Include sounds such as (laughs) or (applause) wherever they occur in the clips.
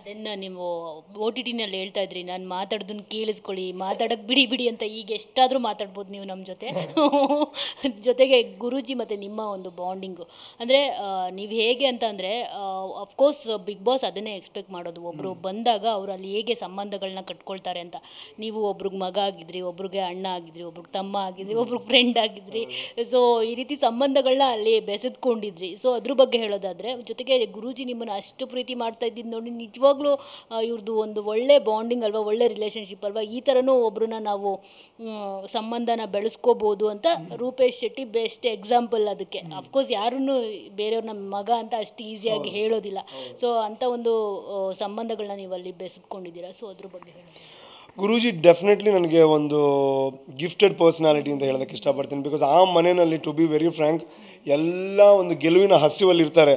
ಅದನ್ನು ನೀವು O T ಟಿನಲ್ಲಿ ಹೇಳ್ತಾ ಇದ್ರಿ ನಾನು ಮಾತಾಡೋದನ್ನ ಕೇಳಿಸ್ಕೊಳ್ಳಿ ಮಾತಾಡೋಕೆ ಬಿಡಿ ಬಿಡಿ ಅಂತ ಈಗ ಎಷ್ಟಾದರೂ ಮಾತಾಡ್ಬೋದು ನೀವು ನಮ್ಮ ಜೊತೆ (laughs) ಜೊತೆಗೆ ಗುರುಜಿ ಮತ್ತು ನಿಮ್ಮ ಒಂದು ಬಾಂಡಿಂಗು ಅಂದರೆ ನೀವು ಹೇಗೆ ಅಂತ ಅಂದರೆ ಅಫ್ಕೋರ್ಸ್ ಬಿಗ್ ಬಾಸ್ ಅದನ್ನೇ ಎಕ್ಸ್ಪೆಕ್ಟ್ ಮಾಡೋದು ಒಬ್ಬರು ಬಂದಾಗ ಅವರು ಅಲ್ಲಿ ಹೇಗೆ ಸಂಬಂಧಗಳನ್ನ ಕಟ್ಕೊಳ್ತಾರೆ ಅಂತ ನೀವು ಒಬ್ರಿಗೆ ಮಗ ಆಗಿದ್ರಿ ಒಬ್ರಿಗೆ ಅಣ್ಣ ಆಗಿದ್ರಿ ಒಬ್ರಿಗೆ ತಮ್ಮ ಆಗಿದ್ರಿ ಒಬ್ರಿಗೆ ಫ್ರೆಂಡ್ ಆಗಿದ್ರಿ ಸೊ ಈ ರೀತಿ ಸಂಬಂಧಗಳನ್ನ ಅಲ್ಲಿ ಬೆಸೆದ್ಕೊಂಡಿದ್ರಿ ಸೊ ಅದ್ರ ಬಗ್ಗೆ ಹೇಳೋದಾದರೆ ಜೊತೆಗೆ ಗುರುಜಿ ನಿಮ್ಮನ್ನು ಅಷ್ಟು ಪ್ರೀತಿ ಮಾಡ್ತಾ ಇದ್ದಿದ್ದು ನೋಡಿ ನಿಜವಾಗ ನಿಜವಾಗ್ಲೂ ಇವ್ರದ್ದು ಒಂದು ಒಳ್ಳೆ ಬಾಂಡಿಂಗ್ ಅಲ್ವಾ ಒಳ್ಳೆ ರಿಲೇಶನ್ಶಿಪ್ ಅಲ್ವಾ ಈ ಥರನೂ ಒಬ್ಬರನ್ನ ನಾವು ಸಂಬಂಧನ ಬೆಳೆಸ್ಕೋಬೋದು ಅಂತ ರೂಪೇಶ್ ಶೆಟ್ಟಿ ಬೆಸ್ಟ್ ಎಕ್ಸಾಂಪಲ್ ಅದಕ್ಕೆ ಅಫ್ಕೋರ್ಸ್ ಯಾರೂ ಬೇರೆಯವ್ರ ನಮ್ಮ ಮಗ ಅಂತ ಅಷ್ಟು ಈಸಿಯಾಗಿ ಹೇಳೋದಿಲ್ಲ ಸೊ ಅಂಥ ಒಂದು ಸಂಬಂಧಗಳನ್ನ ನೀವು ಅಲ್ಲಿ ಬೆಸೆದುಕೊಂಡಿದ್ದೀರಾ ಸೊ ಅದ್ರ ಬಗ್ಗೆ ಹೇಳಿ ಗುರೂಜಿ ಡೆಫಿನೆಟ್ಲಿ ನನಗೆ ಒಂದು ಗಿಫ್ಟೆಡ್ ಪರ್ಸ್ನಾಲಿಟಿ ಅಂತ ಹೇಳೋದಕ್ಕೆ ಇಷ್ಟಪಡ್ತೀನಿ ಬಿಕಾಸ್ ಆ ಮನೆಯಲ್ಲಿ ಟು ಬಿ ವೆರಿ ಫ್ರ್ಯಾಂಕ್ ಎಲ್ಲ ಒಂದು ಗೆಲುವಿನ ಹಸಿವಲ್ಲಿರ್ತಾರೆ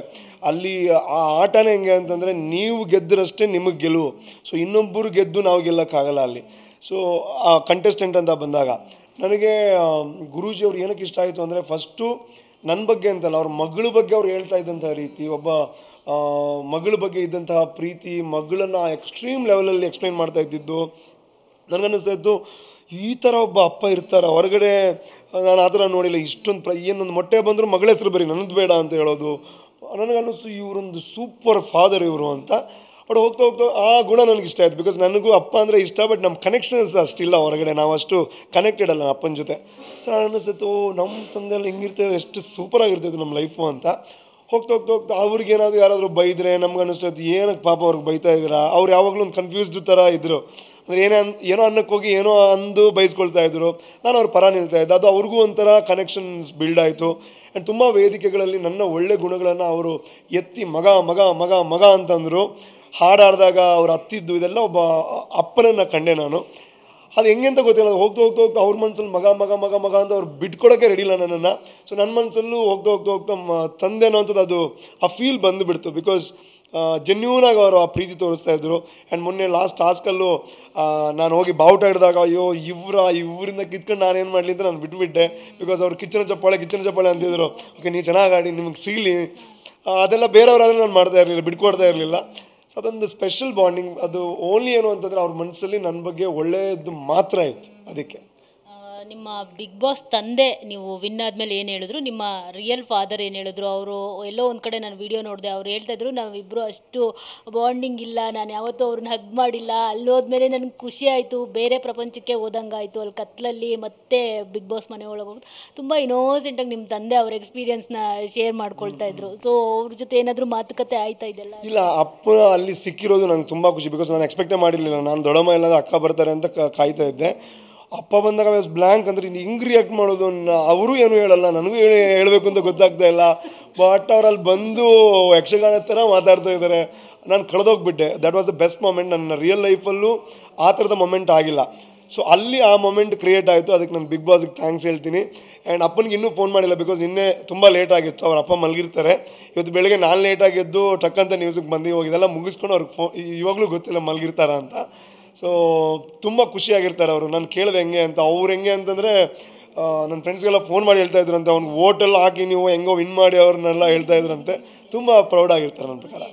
ಅಲ್ಲಿ ಆ ಆಟನೇ ಹೆಂಗೆ ಅಂತಂದರೆ ನೀವು ಗೆದ್ದರಷ್ಟೇ ನಿಮಗೆ ಗೆಲುವು ಸೊ ಇನ್ನೊಬ್ಬರು ಗೆದ್ದು ನಾವು ಗೆಲ್ಲೋಕ್ಕಾಗಲ್ಲ ಅಲ್ಲಿ ಸೊ ಆ ಕಂಟೆಸ್ಟೆಂಟ್ ಅಂತ ಬಂದಾಗ ನನಗೆ ಗುರೂಜಿ ಅವ್ರು ಏನಕ್ಕೆ ಇಷ್ಟ ಆಯಿತು ಅಂದರೆ ಫಸ್ಟು ನನ್ನ ಬಗ್ಗೆ ಅಂತಲ್ಲ ಅವ್ರ ಮಗಳ ಬಗ್ಗೆ ಅವ್ರು ಹೇಳ್ತಾ ಇದ್ದಂಥ ರೀತಿ ಒಬ್ಬ ಮಗಳ ಬಗ್ಗೆ ಇದ್ದಂತಹ ಪ್ರೀತಿ ಮಗಳನ್ನು ಎಕ್ಸ್ಟ್ರೀಮ್ ಲೆವೆಲಲ್ಲಿ ಎಕ್ಸ್ಪ್ಲೈನ್ ಮಾಡ್ತಾ ಇದ್ದಿದ್ದು ನನಗನ್ನಿಸ್ತಾಯಿದ್ದು ಈ ಥರ ಒಬ್ಬ ಅಪ್ಪ ಇರ್ತಾರೆ ಹೊರಗಡೆ ನಾನು ಆ ಥರ ನೋಡಿಲ್ಲ ಇಷ್ಟೊಂದು ಪ್ರ ಏನೊಂದು ಮೊಟ್ಟೆ ಬಂದರೂ ಮಗಳ ಹೆಸರು ಬರೀ ನನ್ನದು ಬೇಡ ಅಂತ ಹೇಳೋದು ನನಗನ್ನಿಸ್ತು ಇವರೊಂದು ಸೂಪರ್ ಫಾದರ್ ಇವರು ಅಂತ ಬಟ್ ಹೋಗ್ತಾ ಹೋಗ್ತಾ ಆ ಗುಣ ನನಗೆ ಇಷ್ಟ ಆಯಿತು ಬಿಕಾಸ್ ನನಗೂ ಅಪ್ಪ ಅಂದರೆ ಇಷ್ಟ ಬಟ್ ನಮ್ಮ ಕನೆಕ್ಷನ್ಸ್ ಅಷ್ಟಿಲ್ಲ ಹೊರಗಡೆ ನಾವು ಅಷ್ಟು ಕನೆಕ್ಟೆಡ್ ಅಲ್ಲ ಅಪ್ಪನ ಜೊತೆ ಸೊ ನಾನು ಅನ್ನಿಸ್ತು ನಮ್ಮ ತಂದೆಯಲ್ಲಿ ಹಿಂಗಿರ್ತದೆ ಎಷ್ಟು ಸೂಪರಾಗಿರ್ತಿತ್ತು ನಮ್ಮ ಲೈಫು ಅಂತ ಹೋಗ್ತಾ ಹೋಗ್ತಾ ಹೋಗ್ತಾ ಯಾರಾದರೂ ಬೈದರೆ ನಮ್ಗೆ ಅನಿಸುತ್ತೆ ಏನಕ್ಕೆ ಪಾಪ ಅವ್ರಿಗೆ ಬೈತಾ ಇದ್ದೀರಾ ಅವ್ರು ಯಾವಾಗಲೂ ಒಂದು ಕನ್ಫ್ಯೂಸ್ಡ್ ಥರ ಇದ್ದರು ಅಂದರೆ ಏನೇ ಅನ್ ಏನೋ ಅನ್ನಕ್ಕೆ ಹೋಗಿ ಏನೋ ಅಂದು ಬೈಸ್ಕೊಳ್ತಾ ಇದ್ದರು ನಾನು ಅವ್ರ ಪರ ನಿಲ್ತಾ ಇದ್ದೆ ಅದು ಅವ್ರಿಗೂ ಒಂಥರ ಕನೆಕ್ಷನ್ಸ್ ಬಿಲ್ಡ್ ಆಯಿತು ಆ್ಯಂಡ್ ತುಂಬ ವೇದಿಕೆಗಳಲ್ಲಿ ನನ್ನ ಒಳ್ಳೆ ಗುಣಗಳನ್ನು ಅವರು ಎತ್ತಿ ಮಗ ಮಗ ಮಗ ಮಗ ಅಂತಂದರು ಹಾಡಾಡಿದಾಗ ಅವ್ರು ಹತ್ತಿದ್ದು ಇದೆಲ್ಲ ಒಬ್ಬ ಅಪ್ಪನನ್ನು ಕಂಡೆ ನಾನು ಅದು ಹೆಂಗೆ ಅಂತ ಗೊತ್ತಿಲ್ಲ ಅದು ಹೋಗ್ತಾ ಹೋಗ್ತಾ ಹೋಗ್ತಾ ಅವ್ರ ಮನಸ್ಸಲ್ಲಿ ಮಗ ಮಗ ಮಗ ಮಗ ಅಂತ ಅವ್ರು ಬಿಟ್ಕೊಡೋಕ್ಕೆ ರೆಡಿ ಇಲ್ಲ ನನ್ನನ್ನು ಸೊ ನನ್ನ ಮನಸ್ಸಲ್ಲೂ ಹೋಗ್ತಾ ಹೋಗ್ತಾ ಹೋಗ್ತಾ ತಂದೆ ಅನ್ನೋಂಥದ್ದು ಅದು ಆ ಫೀಲ್ ಬಂದುಬಿಡ್ತು ಬಿಕಾಸ್ ಜೆನ್ಯೂನಾಗಿ ಅವರು ಆ ಪ್ರೀತಿ ತೋರಿಸ್ತಾ ಇದ್ದರು ಆ್ಯಂಡ್ ಮೊನ್ನೆ ಲಾಸ್ಟ್ ಟಾಸ್ಕಲ್ಲೂ ನಾನು ಹೋಗಿ ಬಾವುಟ ಹಿಡಿದಾಗ ಅಯ್ಯೋ ಇವ್ರ ಇವರಿಂದ ಕಿತ್ಕೊಂಡು ನಾನೇನು ಮಾಡಲಿ ಅಂತ ನಾನು ಬಿಟ್ಬಿಟ್ಟೆ ಬಿಕಾಸ್ ಅವ್ರು ಕಿಚ್ಚನ ಚಪ್ಪಾಳೆ ಕಿಚ್ಚನ ಚಪ್ಪಾಳೆ ಅಂತಿದ್ರು ಓಕೆ ನೀವು ಚೆನ್ನಾಗಿ ಆಡಿ ನಿಮಗೆ ಸಿಗಲಿ ಅದೆಲ್ಲ ಬೇರೆಯವರಾದರೂ ನಾನು ಮಾಡ್ತಾ ಇರಲಿಲ್ಲ ಬಿಟ್ಕೊಡ್ತಾ ಇರಲಿಲ್ಲ ಸೊ ಅದೊಂದು ಸ್ಪೆಷಲ್ ಬಾಂಡಿಂಗ್ ಅದು ಓನ್ಲಿ ಏನು ಅಂತಂದರೆ ಅವ್ರ ಮನಸ್ಸಲ್ಲಿ ನನ್ನ ಬಗ್ಗೆ ಒಳ್ಳೆಯದು ಮಾತ್ರ ಇತ್ತು ಅದಕ್ಕೆ ನಿಮ್ಮ ಬಿಗ್ ಬಾಸ್ ತಂದೆ ನೀವು ವಿನ್ ಆದಮೇಲೆ ಏನು ಹೇಳಿದ್ರು ನಿಮ್ಮ ರಿಯಲ್ ಫಾದರ್ ಏನು ಹೇಳಿದ್ರು ಅವರು ಎಲ್ಲೋ ಒಂದು ಕಡೆ ನಾನು ವಿಡಿಯೋ ನೋಡಿದೆ ಅವ್ರು ಹೇಳ್ತಾಯಿದ್ರು ನಾವಿಬ್ಬರು ಅಷ್ಟು ಬಾಂಡಿಂಗ್ ಇಲ್ಲ ನಾನು ಯಾವತ್ತೂ ಅವ್ರನ್ನ ಹಗ್ ಮಾಡಿಲ್ಲ ಅಲ್ಲಿ ಹೋದ್ಮೇಲೆ ನನಗೆ ಖುಷಿ ಆಯಿತು ಬೇರೆ ಪ್ರಪಂಚಕ್ಕೆ ಆಯಿತು ಅಲ್ಲಿ ಕತ್ಲಲ್ಲಿ ಮತ್ತೆ ಬಿಗ್ ಬಾಸ್ ಮನೆ ಒಳಗೆ ಹೋಗೋದು ತುಂಬ ಇನ್ನೋಸೆಂಟಾಗಿ ನಿಮ್ಮ ತಂದೆ ಅವ್ರ ಎಕ್ಸ್ಪೀರಿಯೆನ್ಸ್ನ ಶೇರ್ ಮಾಡ್ಕೊಳ್ತಾ ಇದ್ರು ಸೊ ಅವ್ರ ಜೊತೆ ಏನಾದರೂ ಮಾತುಕತೆ ಆಯ್ತಾ ಇದೆಲ್ಲ ಇಲ್ಲ ಅಪ್ಪ ಅಲ್ಲಿ ಸಿಕ್ಕಿರೋದು ನಂಗೆ ತುಂಬ ಖುಷಿ ಬಿಕಾಸ್ ನಾನು ಎಕ್ಸ್ಪೆಕ್ಟೇ ಮಾಡಿರಲಿಲ್ಲ ನಾನು ದೊಡ್ಡಮ್ಮ ಇಲ್ಲದ ಅಕ್ಕ ಬರ್ತಾರೆ ಅಂತ ಕಾಯ್ತಾ ಇದ್ದೆ ಅಪ್ಪ ಬಂದಾಗ ವ್ಯಾಸ್ ಬ್ಲ್ಯಾಂಕ್ ಅಂದರೆ ಇನ್ನು ಹಿಂಗೆ ರಿಯಾಕ್ಟ್ ಮಾಡೋದು ಅವರು ಏನು ಹೇಳಲ್ಲ ನನಗೂ ಹೇಳಿ ಹೇಳಬೇಕು ಅಂತ ಗೊತ್ತಾಗ್ತಾ ಇಲ್ಲ ಬಟ್ ಅವರಲ್ಲಿ ಬಂದು ಯಕ್ಷಗಾನ ಥರ ಮಾತಾಡ್ತಾ ಇದ್ದಾರೆ ನಾನು ಕಳೆದೋಗ್ಬಿಟ್ಟೆ that was the best moment ನನ್ನ ರಿಯಲ್ ಲೈಫಲ್ಲೂ ಆ ಥರದ ಮೊಮೆಂಟ್ ಆಗಿಲ್ಲ ಸೊ ಅಲ್ಲಿ ಆ ಮೊಮೆಂಟ್ ಕ್ರಿಯೇಟ್ ಆಯಿತು ಅದಕ್ಕೆ ನಾನು ಬಿಗ್ ಬಾಸ್ಗೆ ಥ್ಯಾಂಕ್ಸ್ ಹೇಳ್ತೀನಿ ಆ್ಯಂಡ್ ಅಪ್ಪನಿಗೆ ಇನ್ನೂ ಫೋನ್ ಮಾಡಿಲ್ಲ ಬಿಕಾಸ್ ನಿನ್ನೆ ತುಂಬ ಲೇಟ್ ಆಗಿತ್ತು ಅವ್ರ ಅಪ್ಪ ಮಲಗಿರ್ತಾರೆ ಇವತ್ತು ಬೆಳಗ್ಗೆ ನಾನು ಲೇಟಾಗಿದ್ದು ಟಕ್ಕಂತ ನ್ಯೂಸಿಗೆ ಬಂದು ಇವಾಗ ಇದೆಲ್ಲ ಮುಗಿಸ್ಕೊಂಡು ಅವ್ರಿಗೆ ಫೋ ಇವಾಗಲೂ ಗೊತ್ತಿಲ್ಲ ಮಲಗಿರ್ತಾರ ಅಂತ ಸೊ ತುಂಬ ಖುಷಿಯಾಗಿರ್ತಾರೆ ಅವರು ನಾನು ಕೇಳಿದೆ ಹೆಂಗೆ ಅಂತ ಅವ್ರು ಹೆಂಗೆ ಅಂತಂದರೆ ನನ್ನ ಫ್ರೆಂಡ್ಸ್ಗೆಲ್ಲ ಫೋನ್ ಮಾಡಿ ಹೇಳ್ತಾ ಇದ್ರಂತೆ ಅವ್ನಿಗೆ ಹೋಟೆಲ್ ಹಾಕಿ ನೀವು ಹೆಂಗೋ ವಿನ್ ಮಾಡಿ ಅವ್ರನ್ನೆಲ್ಲ ಹೇಳ್ತಾ ಇದ್ರಂತೆ ತುಂಬ ಪ್ರೌಡ್ ಆಗಿರ್ತಾರೆ ನನ್ನ ಪ್ರಕಾರ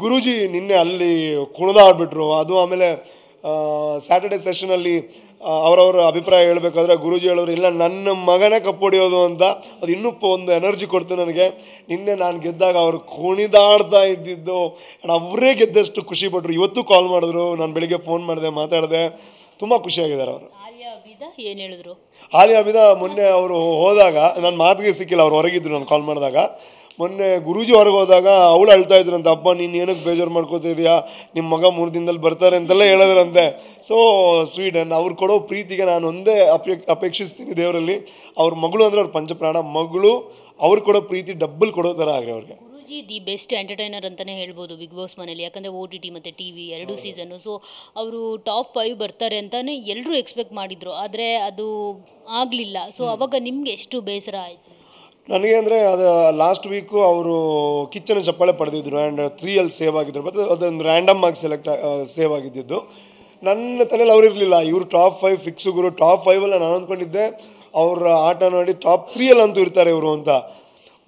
ಗುರುಜಿ ನಿನ್ನೆ ಅಲ್ಲಿ ಕುಣಿದಾಡ್ಬಿಟ್ರು ಅದು ಆಮೇಲೆ ಸ್ಯಾಟರ್ಡೆ ಸೆಷನಲ್ಲಿ ಅವರವರ ಅಭಿಪ್ರಾಯ ಹೇಳಬೇಕಾದ್ರೆ ಗುರುಜಿ ಹೇಳೋರು ಇಲ್ಲ ನನ್ನ ಮಗನೇ ಕಪ್ಪೊಡಿಯೋದು ಅಂತ ಅದು ಇನ್ನೂ ಒಂದು ಎನರ್ಜಿ ಕೊಡ್ತು ನನಗೆ ನಿನ್ನೆ ನಾನು ಗೆದ್ದಾಗ ಅವರು ಕುಣಿದಾಡ್ತಾ ಇದ್ದಿದ್ದು ಅವರೇ ಗೆದ್ದಷ್ಟು ಖುಷಿ ಪಟ್ಟರು ಇವತ್ತು ಕಾಲ್ ಮಾಡಿದ್ರು ನಾನು ಬೆಳಿಗ್ಗೆ ಫೋನ್ ಮಾಡಿದೆ ಮಾತಾಡಿದೆ ತುಂಬ ಖುಷಿಯಾಗಿದ್ದಾರೆ ಅವರು ಏನು ಹೇಳಿದ್ರು ಆಲಿಯಾ ಬಿದ ಮೊನ್ನೆ ಅವರು ಹೋದಾಗ ನಾನು ಮಾತಿಗೆ ಸಿಕ್ಕಿಲ್ಲ ಅವ್ರು ಹೊರಗಿದ್ರು ನಾನು ಕಾಲ್ ಮಾಡಿದಾಗ ಮೊನ್ನೆ ಗುರುಜಿ ಹೊರಗೆ ಹೋದಾಗ ಅವಳು ಅಳ್ತಾ ಅಂತ ಅಪ್ಪ ನೀನು ಏನಕ್ಕೆ ಬೇಜಾರು ಮಾಡ್ಕೋತಾ ಇದೆಯಾ ನಿಮ್ಮ ಮಗ ಮೂರು ದಿನದಲ್ಲಿ ಬರ್ತಾರೆ ಅಂತೆಲ್ಲ ಹೇಳಿದ್ರಂತೆ ಸೊ ಸ್ವೀಡನ್ ಅವ್ರು ಕೊಡೋ ಪ್ರೀತಿಗೆ ನಾನು ಒಂದೇ ಅಪೇ ಅಪೇಕ್ಷಿಸ್ತೀನಿ ದೇವರಲ್ಲಿ ಅವ್ರ ಮಗಳು ಅಂದರೆ ಅವ್ರ ಪಂಚಪ್ರಾಣ ಮಗಳು ಅವ್ರು ಕೊಡೋ ಪ್ರೀತಿ ಡಬ್ಬಲ್ ಕೊಡೋ ಥರ ಆಗಲಿ ಅವ್ರಿಗೆ ಗುರುಜಿ ದಿ ಬೆಸ್ಟ್ ಎಂಟರ್ಟೈನರ್ ಅಂತಲೇ ಹೇಳ್ಬೋದು ಬಿಗ್ ಬಾಸ್ ಮನೇಲಿ ಯಾಕಂದರೆ ಓ ಟಿ ಟಿ ಮತ್ತು ಟಿ ವಿ ಎರಡು ಸೀಸನ್ನು ಸೊ ಅವರು ಟಾಪ್ ಫೈವ್ ಬರ್ತಾರೆ ಅಂತಲೇ ಎಲ್ಲರೂ ಎಕ್ಸ್ಪೆಕ್ಟ್ ಮಾಡಿದರು ಆದರೆ ಅದು ಆಗಲಿಲ್ಲ ಸೊ ಅವಾಗ ನಿಮಗೆ ಎಷ್ಟು ಬೇಸರ ಆಯಿತು ನನಗೆ ಅಂದರೆ ಅದು ಲಾಸ್ಟ್ ವೀಕು ಅವರು ಕಿಚನ್ ಚಪ್ಪಾಳೆ ಪಡೆದಿದ್ದರು ಆ್ಯಂಡ್ ಅಲ್ಲಿ ಸೇವ್ ಆಗಿದ್ದರು ಮತ್ತು ಅದೊಂದು ರ್ಯಾಂಡಮ್ ಆಗಿ ಸೆಲೆಕ್ಟ್ ಸೇವ್ ಆಗಿದ್ದಿದ್ದು ನನ್ನ ತಲೆಯಲ್ಲಿ ಅವ್ರು ಇರಲಿಲ್ಲ ಇವರು ಟಾಪ್ ಫೈವ್ ಫಿಕ್ಸ್ ಗುರು ಟಾಪ್ ಫೈವಲ್ಲಿ ನಾನು ಅಂದ್ಕೊಂಡಿದ್ದೆ ಅವ್ರ ಆಟ ನೋಡಿ ಟಾಪ್ ತ್ರೀಯಲ್ಲಿ ಅಂತೂ ಇರ್ತಾರೆ ಇವರು ಅಂತ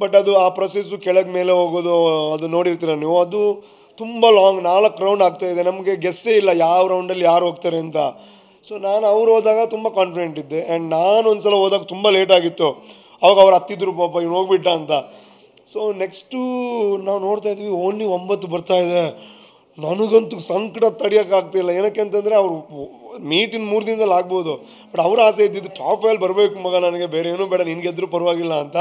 ಬಟ್ ಅದು ಆ ಪ್ರೊಸೆಸ್ಸು ಕೆಳಗೆ ಮೇಲೆ ಹೋಗೋದು ಅದು ನೋಡಿರ್ತೀರ ನೀವು ಅದು ತುಂಬ ಲಾಂಗ್ ನಾಲ್ಕು ರೌಂಡ್ ಆಗ್ತಾಯಿದೆ ನಮಗೆ ಗೆಸ್ಸೇ ಇಲ್ಲ ಯಾವ ರೌಂಡಲ್ಲಿ ಯಾರು ಹೋಗ್ತಾರೆ ಅಂತ ಸೊ ನಾನು ಅವ್ರು ಹೋದಾಗ ತುಂಬ ಕಾನ್ಫಿಡೆಂಟ್ ಇದ್ದೆ ಆ್ಯಂಡ್ ನಾನು ಒಂದು ಸಲ ಹೋದಾಗ ತುಂಬ ಲೇಟ್ ಆಗಿತ್ತು ಅವಾಗ ಅವ್ರು ಹತ್ತಿದ್ರು ಪಾಪ ಇವ್ನು ಹೋಗ್ಬಿಟ್ಟ ಅಂತ ಸೊ ನೆಕ್ಸ್ಟು ನಾವು ನೋಡ್ತಾ ಇದ್ವಿ ಓನ್ಲಿ ಒಂಬತ್ತು ಬರ್ತಾ ಇದೆ ನನಗಂತೂ ಸಂಕಟ ತಡೆಯೋಕ್ಕಾಗ್ತಿಲ್ಲ ಏನಕ್ಕೆ ಅಂತಂದರೆ ಅವರು ಮೀಟಿನ ಮೂರು ದಿನದಲ್ಲಿ ಆಗ್ಬೋದು ಬಟ್ ಅವ್ರ ಆಸೆ ಇದ್ದಿದ್ದು ಟಾಪ್ ವೈಲ್ ಬರಬೇಕು ಮಗ ನನಗೆ ಬೇರೆ ಏನೂ ಬೇಡ ನಿನಗೆದ್ರೂ ಪರವಾಗಿಲ್ಲ ಅಂತ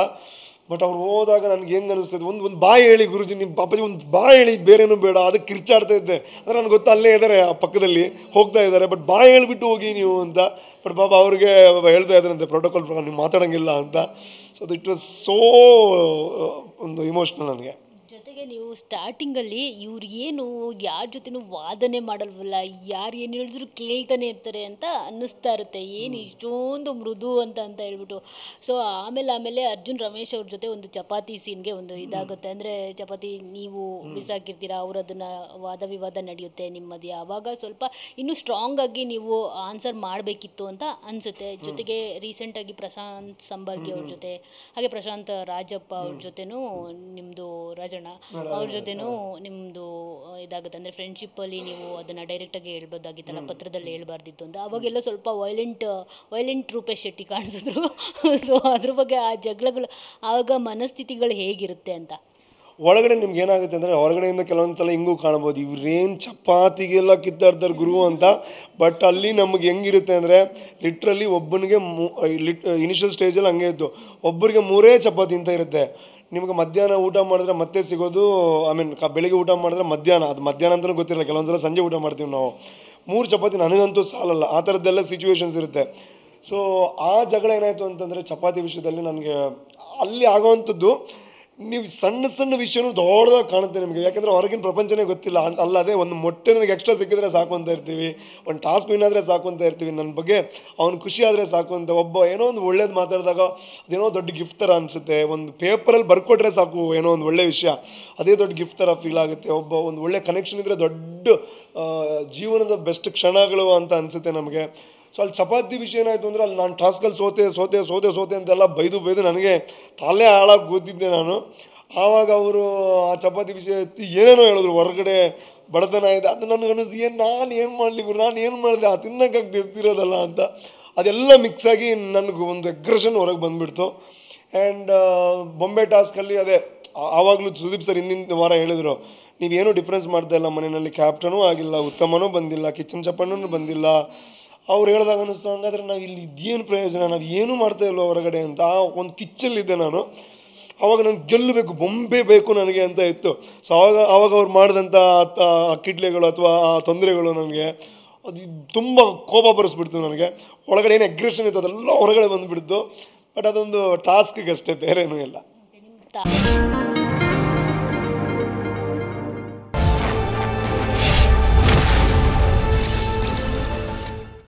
ಬಟ್ ಅವ್ರು ಹೋದಾಗ ನನಗೆ ಹೆಂಗೆ ಅನಿಸ್ತದೆ ಒಂದು ಒಂದು ಬಾಯಿ ಹೇಳಿ ಗುರುಜಿ ನಿಮ್ಮ ಪಾಪಜಿ ಒಂದು ಬಾಯಿ ಹೇಳಿ ಬೇರೇನೂ ಬೇಡ ಅದಕ್ಕೆ ಕಿರ್ಚಾಡ್ತಾ ಇದ್ದೆ ಅಂದರೆ ನನಗೆ ಗೊತ್ತು ಅಲ್ಲೇ ಇದ್ದಾರೆ ಆ ಪಕ್ಕದಲ್ಲಿ ಹೋಗ್ತಾ ಇದ್ದಾರೆ ಬಟ್ ಬಾಯಿ ಹೇಳಿಬಿಟ್ಟು ಹೋಗಿ ನೀವು ಅಂತ ಬಟ್ ಪಾಪ ಅವ್ರಿಗೆ ಹೇಳ್ತಾ ಇದ್ದಾರೆ ಇದ್ದಾರಂತೆ ಪ್ರೋಟೋಕಾಲ್ ಪ್ರಕಾರ ನೀವು ಮಾತಾಡೋಂಗಿಲ್ಲ ಅಂತ ಸೊ ಇಟ್ ವಾಸ್ ಸೋ ಒಂದು ಇಮೋಷ್ನಲ್ ನನಗೆ ಜೊತೆಗೆ ನೀವು ಸ್ಟಾರ್ಟಿಂಗಲ್ಲಿ ಇವ್ರು ಏನು ಯಾರ ಜೊತೆನೂ ವಾದನೆ ಮಾಡಲ್ವಲ್ಲ ಯಾರು ಏನು ಹೇಳಿದ್ರು ಕೇಳ್ತಾನೆ ಇರ್ತಾರೆ ಅಂತ ಅನ್ನಿಸ್ತಾ ಇರುತ್ತೆ ಏನು ಇಷ್ಟೊಂದು ಮೃದು ಅಂತ ಅಂತ ಹೇಳ್ಬಿಟ್ಟು ಸೊ ಆಮೇಲೆ ಆಮೇಲೆ ಅರ್ಜುನ್ ರಮೇಶ್ ಅವ್ರ ಜೊತೆ ಒಂದು ಚಪಾತಿ ಸೀನ್ಗೆ ಒಂದು ಇದಾಗುತ್ತೆ ಅಂದರೆ ಚಪಾತಿ ನೀವು ಬಿಸಾಕಿರ್ತೀರಾ ಅವ್ರು ಅದನ್ನು ವಾದ ವಿವಾದ ನಡೆಯುತ್ತೆ ನಿಮ್ಮದು ಆವಾಗ ಸ್ವಲ್ಪ ಇನ್ನೂ ಸ್ಟ್ರಾಂಗ್ ಆಗಿ ನೀವು ಆನ್ಸರ್ ಮಾಡಬೇಕಿತ್ತು ಅಂತ ಅನಿಸುತ್ತೆ ಜೊತೆಗೆ ರೀಸೆಂಟಾಗಿ ಪ್ರಶಾಂತ್ ಸಂಬರ್ಗಿ ಅವ್ರ ಜೊತೆ ಹಾಗೆ ಪ್ರಶಾಂತ್ ರಾಜಪ್ಪ ಅವ್ರ ಜೊತೆನೂ ನಿಮ್ಮದು ರಾಜಣ್ಣ ಅವ್ರ ಜೊತೆನೂ ನಿಮ್ಮದು ಇದಾಗುತ್ತೆ ಅಂದರೆ ಫ್ರೆಂಡ್ಶಿಪ್ಪಲ್ಲಿ ನೀವು ಅದನ್ನು ಡೈರೆಕ್ಟಾಗಿ ಹೇಳ್ಬೋದಾಗಿತ್ತಲ್ಲ ಪತ್ರದಲ್ಲಿ ಹೇಳ್ಬಾರ್ದಿತ್ತು ಅಂತ ಅವಾಗೆಲ್ಲ ಸ್ವಲ್ಪ ವೈಲೆಂಟ್ ವೈಲೆಂಟ್ ರೂಪೇಶ್ ಶೆಟ್ಟಿ ಕಾಣಿಸಿದ್ರು ಸೊ (laughs) ಅದ್ರ ಬಗ್ಗೆ ಆ ಜಗಳಗಳು ಆಗ ಮನಸ್ಥಿತಿಗಳು ಹೇಗಿರುತ್ತೆ ಅಂತ ಒಳಗಡೆ ನಿಮ್ಗೆ ಏನಾಗುತ್ತೆ ಅಂದರೆ ಹೊರಗಡೆಯಿಂದ ಸಲ ಹಿಂಗೂ ಕಾಣ್ಬೋದು ಇವ್ರೇನು ಚಪಾತಿಗೆಲ್ಲ ಕಿತ್ತಾಡ್ತಾರೆ ಗುರು ಅಂತ ಬಟ್ ಅಲ್ಲಿ ನಮ್ಗೆ ಹೆಂಗಿರುತ್ತೆ ಅಂದರೆ ಲಿಟ್ರಲ್ಲಿ ಒಬ್ಬನಿಗೆ ಮೂ ಲಿಟ್ ಇನಿಷಿಯಲ್ ಸ್ಟೇಜಲ್ಲಿ ಹಂಗೆ ಇತ್ತು ಒಬ್ಬರಿಗೆ ಮೂರೇ ಚಪಾತಿ ಅಂತ ಇರುತ್ತೆ ನಿಮಗೆ ಮಧ್ಯಾಹ್ನ ಊಟ ಮಾಡಿದ್ರೆ ಮತ್ತೆ ಸಿಗೋದು ಐ ಮೀನ್ ಕ ಬೆಳಿಗ್ಗೆ ಊಟ ಮಾಡಿದ್ರೆ ಮಧ್ಯಾಹ್ನ ಅದು ಮಧ್ಯಾಹ್ನ ಅಂತಲೂ ಗೊತ್ತಿರಲ್ಲ ಕೆಲವೊಂದು ಸಲ ಸಂಜೆ ಊಟ ಮಾಡ್ತೀವಿ ನಾವು ಮೂರು ಚಪಾತಿ ನನಗಂತೂ ಸಾಲಲ್ಲ ಆ ಥರದ್ದೆಲ್ಲ ಸಿಚುವೇಶನ್ಸ್ ಇರುತ್ತೆ ಸೊ ಆ ಜಗಳ ಏನಾಯಿತು ಅಂತಂದರೆ ಚಪಾತಿ ವಿಷಯದಲ್ಲಿ ನನಗೆ ಅಲ್ಲಿ ಆಗೋವಂಥದ್ದು ನೀವು ಸಣ್ಣ ಸಣ್ಣ ವಿಷಯನೂ ದೊಡ್ಡದಾಗಿ ಕಾಣುತ್ತೆ ನಿಮಗೆ ಯಾಕಂದರೆ ಹೊರಗಿನ ಪ್ರಪಂಚನೇ ಗೊತ್ತಿಲ್ಲ ಅಲ್ಲದೆ ಒಂದು ಮೊಟ್ಟೆ ನನಗೆ ಎಕ್ಸ್ಟ್ರಾ ಸಿಕ್ಕಿದ್ರೆ ಸಾಕು ಅಂತ ಇರ್ತೀವಿ ಒಂದು ಟಾಸ್ಕ್ ಏನಾದರೆ ಸಾಕು ಅಂತ ಇರ್ತೀವಿ ನನ್ನ ಬಗ್ಗೆ ಅವ್ನು ಖುಷಿ ಆದರೆ ಸಾಕು ಅಂತ ಒಬ್ಬ ಏನೋ ಒಂದು ಒಳ್ಳೇದು ಮಾತಾಡಿದಾಗ ಅದೇನೋ ದೊಡ್ಡ ಗಿಫ್ಟ್ ಥರ ಅನಿಸುತ್ತೆ ಒಂದು ಪೇಪರಲ್ಲಿ ಬರ್ಕೊಟ್ರೆ ಸಾಕು ಏನೋ ಒಂದು ಒಳ್ಳೆ ವಿಷಯ ಅದೇ ದೊಡ್ಡ ಗಿಫ್ಟ್ ಥರ ಫೀಲ್ ಆಗುತ್ತೆ ಒಬ್ಬ ಒಂದು ಒಳ್ಳೆ ಕನೆಕ್ಷನ್ ಇದ್ದರೆ ದೊಡ್ಡ ಜೀವನದ ಬೆಸ್ಟ್ ಕ್ಷಣಗಳು ಅಂತ ಅನಿಸುತ್ತೆ ನಮಗೆ ಸೊ ಅಲ್ಲಿ ಚಪಾತಿ ವಿಷಯ ಏನಾಯಿತು ಅಂದರೆ ಅಲ್ಲಿ ನಾನು ಟಾಸ್ಕಲ್ಲಿ ಸೋತೆ ಸೋತೆ ಸೋತೆ ಸೋತೆ ಅಂತೆಲ್ಲ ಬೈದು ಬೈದು ನನಗೆ ತಲೆ ಹಾಳಾಗಿ ಗೊತ್ತಿದ್ದೆ ನಾನು ಆವಾಗ ಅವರು ಆ ಚಪಾತಿ ವಿಷಯ ಏನೇನೋ ಹೇಳಿದ್ರು ಹೊರಗಡೆ ಬಡತನ ಇದೆ ಅದು ನನಗೆ ಅನ್ನಿಸ್ತು ಏನು ನಾನು ಏನು ಮಾಡಲಿ ನಾನು ಏನು ಮಾಡಿದೆ ಆ ತಿನ್ನೋಕ್ಕಾಗಿ ದಿಸ್ತಿರೋದಲ್ಲ ಅಂತ ಅದೆಲ್ಲ ಮಿಕ್ಸ್ ಆಗಿ ನನಗೆ ಒಂದು ಎಗ್ರೆಷನ್ ಹೊರಗೆ ಬಂದುಬಿಡ್ತು ಆ್ಯಂಡ್ ಬೊಂಬೆ ಟಾಸ್ಕಲ್ಲಿ ಅದೇ ಆವಾಗಲೂ ಸುದೀಪ್ ಸರ್ ಹಿಂದಿನ ವಾರ ಹೇಳಿದರು ನೀವೇನು ಡಿಫ್ರೆನ್ಸ್ ಮಾಡ್ತಾ ಇಲ್ಲ ಮನೆಯಲ್ಲಿ ಕ್ಯಾಪ್ಟನೂ ಆಗಿಲ್ಲ ಉತ್ತಮನೂ ಬಂದಿಲ್ಲ ಕಿಚನ್ ಚಪ್ಪನೂ ಬಂದಿಲ್ಲ ಅವ್ರು ಹೇಳಿದಾಗ ಅನ್ನಿಸ್ತು ಹಂಗಾದ್ರೆ ನಾವು ಇಲ್ಲಿ ಇದೇನು ಪ್ರಯೋಜನ ನಾವು ಏನೂ ಮಾಡ್ತಾ ಇಲ್ಲವೋ ಹೊರಗಡೆ ಅಂತ ಆ ಒಂದು ಕಿಚ್ಚಲ್ಲಿದ್ದೆ ನಾನು ಆವಾಗ ನನಗೆ ಗೆಲ್ಲಬೇಕು ಬೊಂಬೆ ಬೇಕು ನನಗೆ ಅಂತ ಇತ್ತು ಸೊ ಆವಾಗ ಆವಾಗ ಅವ್ರು ಮಾಡಿದಂಥ ಕಿಡ್ಲೆಗಳು ಅಥವಾ ಆ ತೊಂದರೆಗಳು ನನಗೆ ಅದು ತುಂಬ ಕೋಪ ಬರೆಸ್ಬಿಡ್ತು ನನಗೆ ಒಳಗಡೆ ಏನು ಅಗ್ರೆಷನ್ ಇತ್ತು ಅದೆಲ್ಲ ಹೊರಗಡೆ ಬಂದುಬಿಡ್ತು ಬಟ್ ಅದೊಂದು ಟಾಸ್ಕ್ಗೆ ಅಷ್ಟೇ ಏನೂ ಇಲ್ಲ